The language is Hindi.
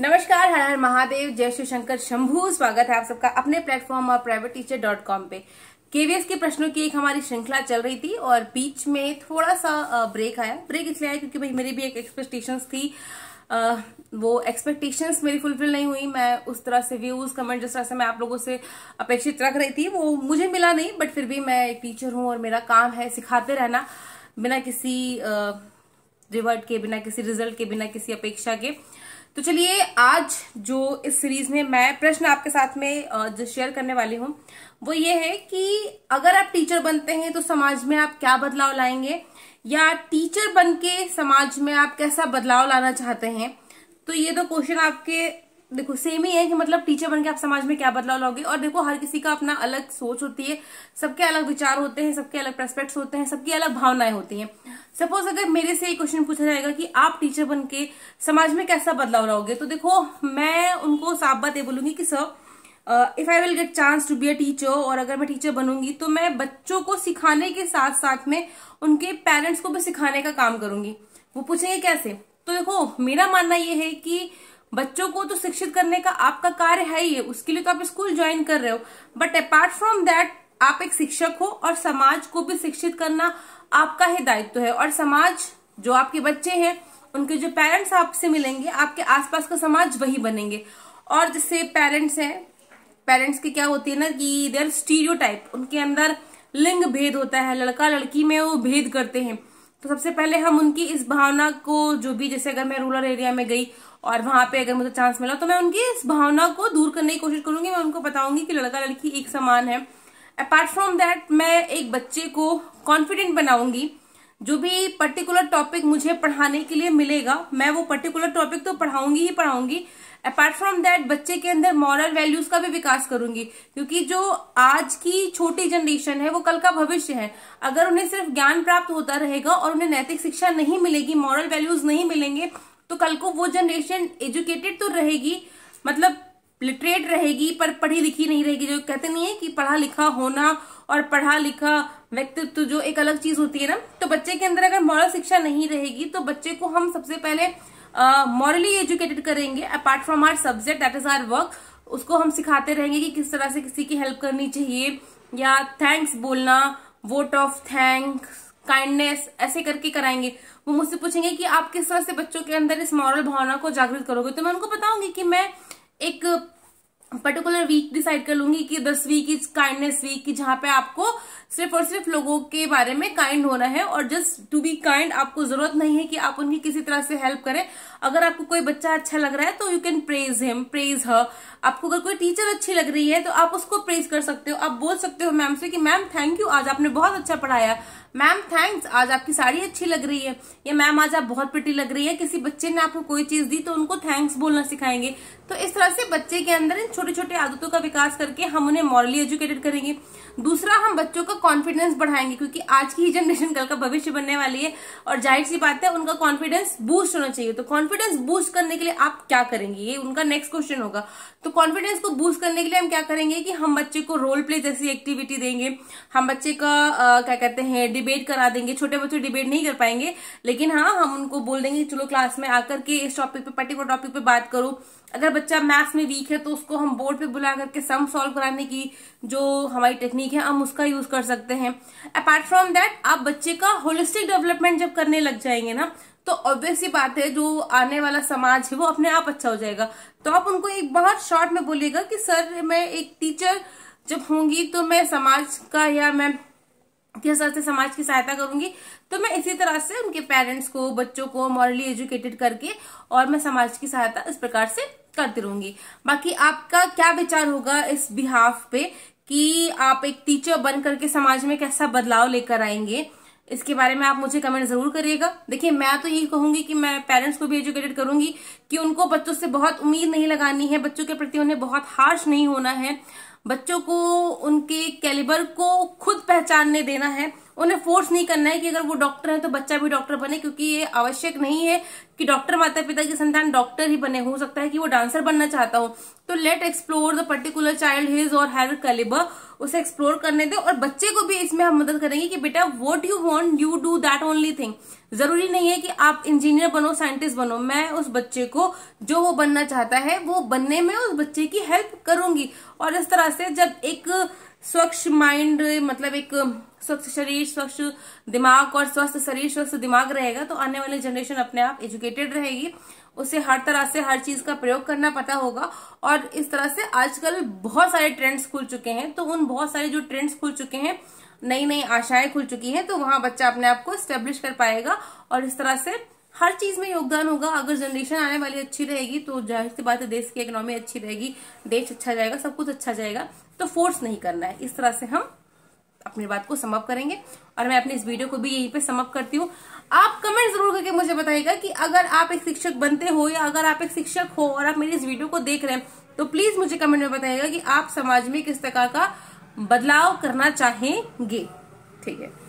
नमस्कार हर हर महादेव जय श्री शंकर शंभू स्वागत है आप सबका अपने प्लेटफॉर्म और प्राइवेट टीचर डॉट कॉम पे केवीएस के प्रश्नों की एक हमारी श्रृंखला चल रही थी और बीच में थोड़ा सा ब्रेक आया ब्रेक इसलिए आया क्योंकि भाई मेरी भी एक एक्सपेक्टेशंस थी आ, वो एक्सपेक्टेशंस मेरी फुलफिल नहीं हुई मैं उस तरह से व्यूज कमेंट जिस तरह से मैं आप लोगों से अपेक्षित रख रही थी वो मुझे मिला नहीं बट फिर भी मैं एक टीचर हूँ और मेरा काम है सिखाते रहना बिना किसी रिवर्ट के बिना किसी रिजल्ट के बिना किसी अपेक्षा के आ, तो चलिए आज जो इस सीरीज में मैं प्रश्न आपके साथ में जो शेयर करने वाली हूँ वो ये है कि अगर आप टीचर बनते हैं तो समाज में आप क्या बदलाव लाएंगे या टीचर बन के समाज में आप कैसा बदलाव लाना चाहते हैं तो ये तो क्वेश्चन आपके देखो सेम ही है कि मतलब टीचर बन के आप समाज में क्या बदलाव लाओगे और देखो हर किसी का अपना अलग सोच होती है सबके अलग विचार होते हैं सबके अलग प्रस्पेक्ट होते हैं सबकी अलग भावनाएं होती हैं सपोज अगर मेरे से ये क्वेश्चन पूछा जाएगा कि आप टीचर बनके समाज में कैसा बदलाव लाओगे तो देखो मैं उनको साफ बात ये बोलूंगी कि sir if I will get chance to be a teacher और अगर मैं टीचर बनूंगी तो मैं बच्चों को सिखाने के साथ साथ में उनके पेरेंट्स को भी सिखाने का काम करूंगी वो पूछेंगे कैसे तो देखो मेरा मानना ये है कि बच्चों को तो शिक्षित करने का आपका कार्य है ही है उसके लिए तो आप स्कूल ज्वाइन कर रहे हो बट अपार्ट फ्रॉम दैट आप एक शिक्षक हो और समाज को भी शिक्षित करना आपका ही दायित्व है और समाज जो आपके बच्चे हैं उनके जो पेरेंट्स आपसे मिलेंगे आपके आसपास का समाज वही बनेंगे और जैसे पेरेंट्स हैं पेरेंट्स की क्या होती है ना कि देर स्टीरियो उनके अंदर लिंग भेद होता है लड़का लड़की में वो भेद करते हैं तो सबसे पहले हम उनकी इस भावना को जो भी जैसे अगर मैं रूरल एरिया में गई और वहां पे अगर मुझे चांस मिला तो मैं उनकी इस भावना को दूर करने की कोशिश करूंगी मैं उनको बताऊंगी कि लड़का लड़की एक समान है अपार्ट फ्रॉम दैट मैं एक बच्चे को कॉन्फिडेंट बनाऊंगी जो भी पर्टिकुलर टॉपिक मुझे पढ़ाने के लिए मिलेगा मैं वो पर्टिकुलर टॉपिक तो पढ़ाऊंगी ही पढ़ाऊंगी अपार्ट फ्रॉम दैट बच्चे के अंदर मॉरल वैल्यूज का भी विकास करूंगी क्योंकि जो आज की छोटी जनरेशन है वो कल का भविष्य है अगर उन्हें सिर्फ ज्ञान प्राप्त होता रहेगा और उन्हें नैतिक शिक्षा नहीं मिलेगी मॉरल वैल्यूज नहीं मिलेंगे तो कल को वो जनरेशन एजुकेटेड तो रहेगी मतलब लिटरेट रहेगी पर पढ़ी लिखी नहीं रहेगी जो कहते नहीं है कि पढ़ा लिखा होना और पढ़ा लिखा व्यक्तित्व जो एक अलग चीज होती है ना तो बच्चे के अंदर अगर मॉरल शिक्षा नहीं रहेगी तो बच्चे को हम सबसे पहले मॉरली uh, एजुकेटेड करेंगे apart from our subject that is our work उसको हम सिखाते रहेंगे कि किस तरह से किसी की हेल्प करनी चाहिए या थैंक्स बोलना वोट ऑफ थैंक्स काइंडनेस ऐसे करके कराएंगे वो मुझसे पूछेंगे कि आप किस तरह से बच्चों के अंदर इस मॉरल भावना को जागृत करोगे तो मैं उनको बताऊंगी कि मैं एक पर्टिकुलर वीक डिसाइड कर लूंगी कि दस वीक इज काइंडनेस वीक की जहां पे आपको सिर्फ और सिर्फ लोगों के बारे में काइंड होना है और जस्ट टू बी काइंड आपको जरूरत नहीं है कि आप उनकी किसी तरह से हेल्प करें अगर आपको कोई बच्चा अच्छा लग रहा है तो you can praise him praise her आपको अगर कोई टीचर अच्छी लग रही है तो आप उसको प्रेज कर सकते हो आप बोल सकते हो मैम से कि मैम थैंक यू आज आपने बहुत अच्छा पढ़ाया मैम थैंक्स आज आपकी साड़ी अच्छी लग रही है या मैम आज आप बहुत पिटी लग रही है किसी बच्चे ने आपको कोई चीज दी तो उनको थैंक्स बोलना सिखाएंगे तो इस तरह से बच्चे के अंदर इन छोटे छोटे आदतों का विकास करके हम उन्हें मॉरली एजुकेटेड करेंगे दूसरा हम बच्चों का कॉन्फिडेंस बढ़ाएंगे क्योंकि आज की ही जनरेशन कल का भविष्य बनने वाली है और जाहिर सी बात है उनका कॉन्फिडेंस बूस्ट होना चाहिए तो कॉन्फिडेंस बूस्ट करने के लिए आप क्या करेंगे ये उनका नेक्स्ट क्वेश्चन होगा तो कॉन्फिडेंस को बूस्ट करने के लिए हम क्या करेंगे कि हम बच्चे को रोल प्ले जैसी एक्टिविटी देंगे हम बच्चे का आ, क्या कहते हैं डिबेट करा देंगे छोटे बच्चे डिबेट नहीं कर पाएंगे लेकिन हाँ हम उनको बोल देंगे चलो क्लास में आकर के इस टॉपिक पे पर्टिकुलर टॉपिक पे बात करो अगर बच्चा मैथ्स में वीक है तो उसको हम बोर्ड पे बुला करके सम सॉल्व कराने की जो हमारी टेक्निक है हम उसका यूज कर सकते हैं अपार्ट फ्रॉम दैट आप बच्चे का होलिस्टिक डेवलपमेंट जब करने लग जाएंगे ना तो ऑब्वियस ही बात है जो आने वाला समाज है वो अपने आप अच्छा हो जाएगा तो आप उनको एक बहुत शॉर्ट में बोलिएगा कि सर मैं एक टीचर जब होंगी तो मैं समाज का या मैं किस तरह से समाज की सहायता करूंगी तो मैं इसी तरह से उनके पेरेंट्स को बच्चों को मॉरली एजुकेटेड करके और मैं समाज की सहायता इस प्रकार से करती रहूंगी बाकी आपका क्या विचार होगा इस बिहाफ पे कि आप एक टीचर बन करके समाज में कैसा बदलाव लेकर आएंगे इसके बारे में आप मुझे कमेंट जरूर करिएगा देखिए मैं तो यही कहूंगी कि मैं पेरेंट्स को भी एजुकेटेड करूंगी कि उनको बच्चों से बहुत उम्मीद नहीं लगानी है बच्चों के प्रति उन्हें बहुत हार्श नहीं होना है बच्चों को उनके कैलिबर को खुद पहचानने देना है उन्हें फोर्स नहीं करना है कि अगर वो डॉक्टर है तो बच्चा भी डॉक्टर बने क्योंकि ये आवश्यक नहीं है कि डॉक्टर माता पिता की संतान डॉक्टर ही बने हो सकता है कि वो डांसर बनना चाहता हो तो let explore the particular child his और हर कलिबर उसे एक्सप्लोर करने दे और बच्चे को भी इसमें हम मदद करेंगे कि बेटा what you want you do that only thing जरूरी नहीं है कि आप इंजीनियर बनो साइंटिस्ट बनो मैं उस बच्चे को जो वो बनना चाहता है वो बनने में उस बच्चे की हेल्प करूंगी और इस तरह से जब एक स्वच्छ माइंड मतलब एक स्वच्छ शरीर स्वच्छ दिमाग और स्वस्थ शरीर स्वस्थ दिमाग रहेगा तो आने वाली जनरेशन अपने आप एजुकेटेड रहेगी उसे हर तरह से हर चीज का प्रयोग करना पता होगा और इस तरह से आजकल बहुत सारे ट्रेंड्स खुल चुके हैं तो उन बहुत सारे जो ट्रेंड्स खुल चुके हैं नई नई आशाएं खुल चुकी हैं तो वहां बच्चा अपने आप को स्टेब्लिश कर पाएगा और इस तरह से हर चीज में योगदान होगा अगर जनरेशन आने वाली अच्छी रहेगी तो जाहिर सी बात है देश की इकोनॉमी अच्छी रहेगी देश अच्छा जाएगा सब कुछ अच्छा जाएगा तो फोर्स नहीं करना है इस तरह से हम अपनी बात को समाप्त करेंगे और मैं अपने इस वीडियो को भी यहीं पे समाप्त करती हूँ आप कमेंट जरूर करके मुझे बताइएगा कि अगर आप एक शिक्षक बनते हो या अगर आप एक शिक्षक हो और आप मेरी इस वीडियो को देख रहे हैं तो प्लीज मुझे कमेंट में बताइएगा कि आप समाज में किस तरह का बदलाव करना चाहेंगे ठीक है